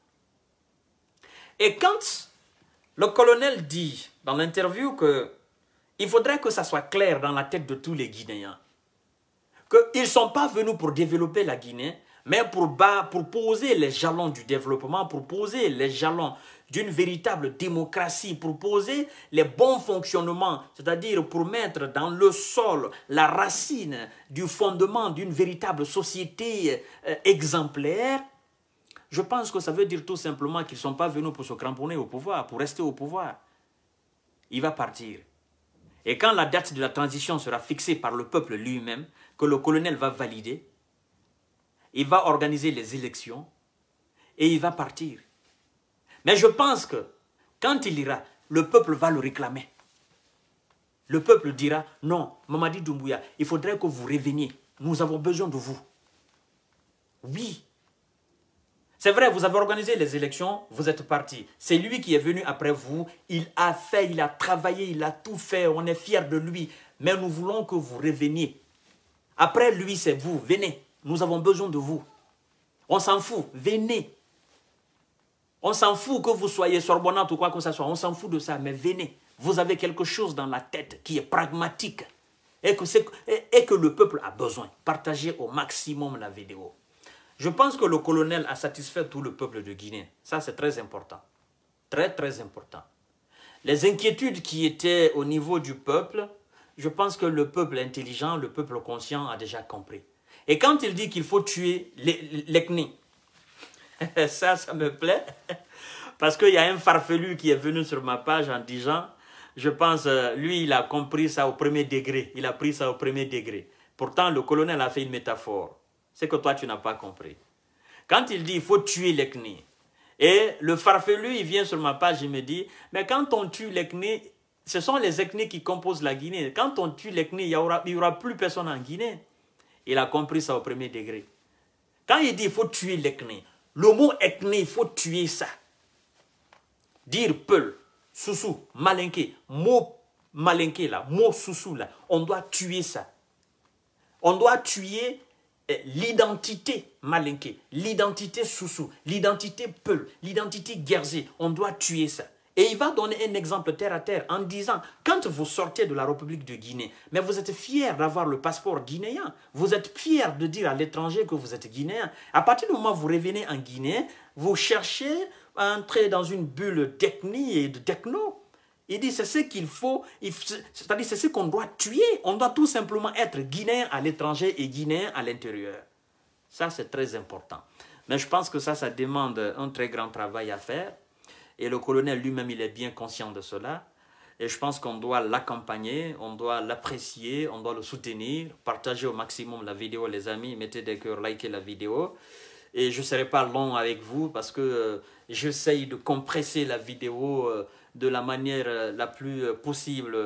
[SPEAKER 1] Et quand le colonel dit dans l'interview que il faudrait que ça soit clair dans la tête de tous les Guinéens. Qu'ils ne sont pas venus pour développer la Guinée, mais pour, poser les jalons du développement, pour poser les jalons d'une véritable démocratie, pour poser les bons fonctionnements, c'est-à-dire pour mettre dans le sol la racine du fondement d'une véritable société euh, exemplaire, je pense que ça veut dire tout simplement qu'ils ne sont pas venus pour se cramponner au pouvoir, pour rester au pouvoir. Il va partir. Et quand la date de la transition sera fixée par le peuple lui-même, que le colonel va valider, il va organiser les élections et il va partir. Mais je pense que quand il ira, le peuple va le réclamer. Le peuple dira, non, Mamadi Doumbouya, il faudrait que vous reveniez. Nous avons besoin de vous. Oui, c'est vrai, vous avez organisé les élections, vous êtes parti. C'est lui qui est venu après vous. Il a fait, il a travaillé, il a tout fait. On est fiers de lui. Mais nous voulons que vous reveniez. Après lui, c'est vous. Venez. Nous avons besoin de vous. On s'en fout. Venez. On s'en fout que vous soyez sorbonnante ou quoi que ce soit. On s'en fout de ça. Mais venez. Vous avez quelque chose dans la tête qui est pragmatique et que, et que le peuple a besoin. Partagez au maximum la vidéo. Je pense que le colonel a satisfait tout le peuple de Guinée. Ça, c'est très important. Très, très important. Les inquiétudes qui étaient au niveau du peuple, je pense que le peuple intelligent, le peuple conscient a déjà compris. Et quand il dit qu'il faut tuer l'ethnie, ça, ça me plaît. Parce qu'il y a un farfelu qui est venu sur ma page en disant, je pense, euh, lui, il a compris ça au premier degré. Il a pris ça au premier degré. Pourtant, le colonel a fait une métaphore c'est que toi, tu n'as pas compris. Quand il dit il faut tuer kni et le farfelu, il vient sur ma page, il me dit, mais quand on tue kni ce sont les kni qui composent la Guinée. Quand on tue l'ecni il n'y aura, aura plus personne en Guinée. Il a compris ça au premier degré. Quand il dit il faut tuer kni le mot ethnie, il faut tuer ça. Dire peul, soussou, malinqué, mot malinqué là, mot soussou là, on doit tuer ça. On doit tuer eh, l'identité malinké, l'identité soussou, l'identité peul, l'identité guerzée, On doit tuer ça. Et il va donner un exemple terre à terre en disant, quand vous sortez de la République de Guinée, mais vous êtes fier d'avoir le passeport guinéen, vous êtes fier de dire à l'étranger que vous êtes guinéen. À partir du moment où vous revenez en Guinée, vous cherchez à entrer dans une bulle d'ethnie et de techno il dit c'est ce qu'il faut, c'est-à-dire c'est ce qu'on doit tuer. On doit tout simplement être guinéen à l'étranger et guinéen à l'intérieur. Ça, c'est très important. Mais je pense que ça, ça demande un très grand travail à faire. Et le colonel lui-même, il est bien conscient de cela. Et je pense qu'on doit l'accompagner, on doit l'apprécier, on doit le soutenir. Partagez au maximum la vidéo, les amis. Mettez des cœurs, likez la vidéo. Et je ne serai pas long avec vous parce que euh, j'essaye de compresser la vidéo. Euh, de la manière euh, la plus euh, possible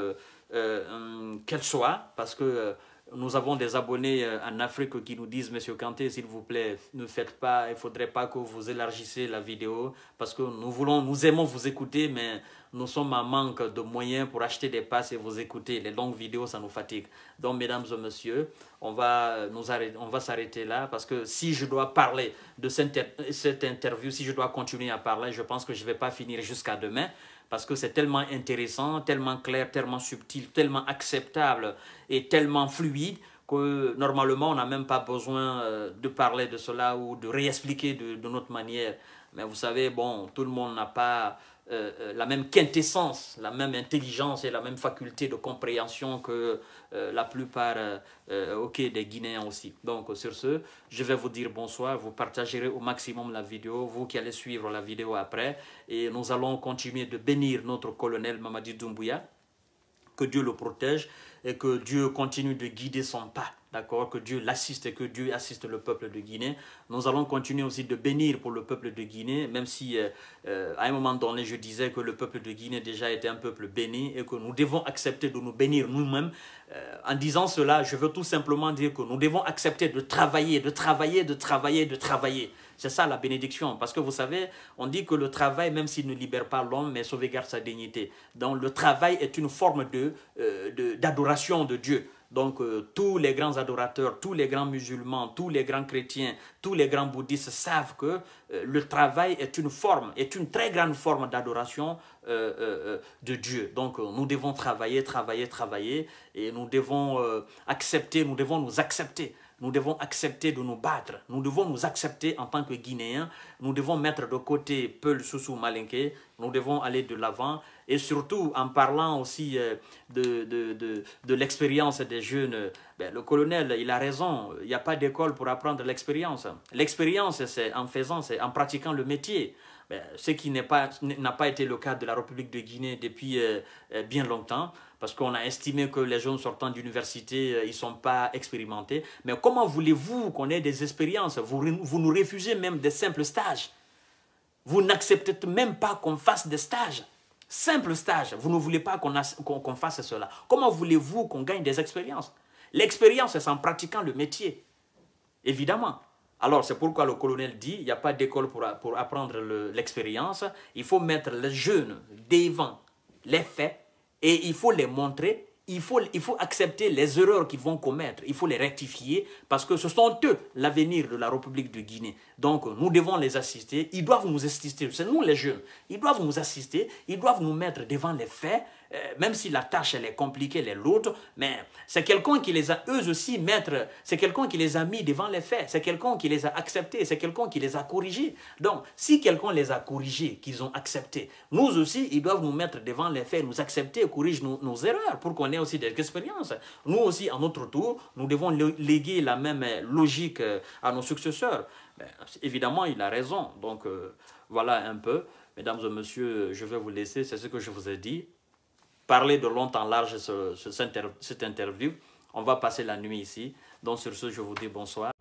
[SPEAKER 1] euh, qu'elle soit, parce que nous avons des abonnés en Afrique qui nous disent, Monsieur Kanté, s'il vous plaît, ne faites pas, il ne faudrait pas que vous élargissiez la vidéo, parce que nous voulons, nous aimons vous écouter, mais nous sommes en manque de moyens pour acheter des passes et vous écouter. Les longues vidéos, ça nous fatigue. Donc, mesdames et messieurs, on va, nous on va s'arrêter là parce que si je dois parler de cette interview, si je dois continuer à parler, je pense que je ne vais pas finir jusqu'à demain parce que c'est tellement intéressant, tellement clair, tellement subtil, tellement acceptable et tellement fluide que normalement on n'a même pas besoin euh, de parler de cela ou de réexpliquer de, notre manière. Mais vous savez, bon, tout le monde n'a pas euh, euh, la même quintessence, la même intelligence et la même faculté de compréhension que euh, la plupart des Guinéens aussi. Donc sur ce, je vais vous dire bonsoir, vous partagerez au maximum la vidéo, vous qui allez suivre la vidéo après, et nous allons continuer de bénir notre colonel Mamadi Doumbouya, que Dieu le protège et que Dieu continue de guider son pas. D'accord Que Dieu l'assiste et que Dieu assiste le peuple de Guinée. Nous allons continuer aussi de bénir pour le peuple de Guinée, même si euh, euh, à un moment donné, je disais que le peuple de Guinée déjà était un peuple béni et que nous devons accepter de nous bénir nous-mêmes. Euh, en disant cela, je veux tout simplement dire que nous devons accepter de travailler, de travailler, de travailler, de travailler. C'est ça la bénédiction. Parce que vous savez, on dit que le travail, même s'il ne libère pas l'homme, mais sauvegarde sa dignité. Donc le travail est une forme d'adoration de, d'adoration de Dieu. Donc euh, tous les grands adorateurs, tous les grands musulmans, tous les grands chrétiens, tous les grands bouddhistes savent que euh, le travail est une forme, est une très grande forme d'adoration euh, de Dieu. Donc nous devons travailler, travailler, travailler et nous devons accepter, nous devons nous accepter. Nous devons accepter de nous battre. Nous devons nous accepter en tant que Guinéens. Nous devons mettre de côté Peul, Soussou, Malinké. Nous devons aller de l'avant. Et surtout, en parlant aussi euh, de, l'expérience des jeunes, ben, le colonel, il a raison. Il n'y a pas d'école pour apprendre l'expérience. L'expérience, c'est en faisant, c'est en pratiquant le métier ce qui n'a pas, été le cas de la République de Guinée depuis euh, euh, bien longtemps, parce qu'on a estimé que les jeunes sortant d'université, euh, ils ne sont pas expérimentés. Mais comment voulez-vous qu'on ait des expériences vous, nous refusez même des simples stages. Vous n'acceptez même pas qu'on fasse des stages. Simple stage, vous ne voulez pas qu'on fasse cela. Comment voulez-vous qu'on gagne des expériences L'expérience, c'est en pratiquant le métier, évidemment. Alors c'est pourquoi le colonel dit, il n'y a pas d'école pour, apprendre l'expérience, il faut mettre les jeunes devant les faits et il faut les montrer, il faut, il faut accepter les erreurs qu'ils vont commettre, il faut les rectifier parce que ce sont eux l'avenir de la République de Guinée. Donc nous devons les assister, ils doivent nous assister, c'est nous les jeunes, ils doivent nous assister, ils doivent nous mettre devant les faits euh, même si la tâche elle est compliquée, elle est lourde, mais c'est quelqu'un qui les a eux aussi mettre, c'est quelqu'un qui les a mis devant les faits, c'est quelqu'un qui les a acceptés, c'est quelqu'un qui les a corrigés. Donc, si quelqu'un les a corrigés, qu'ils ont acceptés, nous aussi, ils doivent nous mettre devant les faits, nous accepter, corriger nos, erreurs pour qu'on ait aussi des expériences. Nous aussi, à notre tour, nous devons léguer la même euh, logique euh, à nos successeurs. évidemment, il a raison. Donc, voilà un peu. Mesdames et messieurs, je vais vous laisser, c'est ce que je vous ai dit parler de long en large cette interview. On va passer la nuit ici. Donc sur ce, je vous dis bonsoir.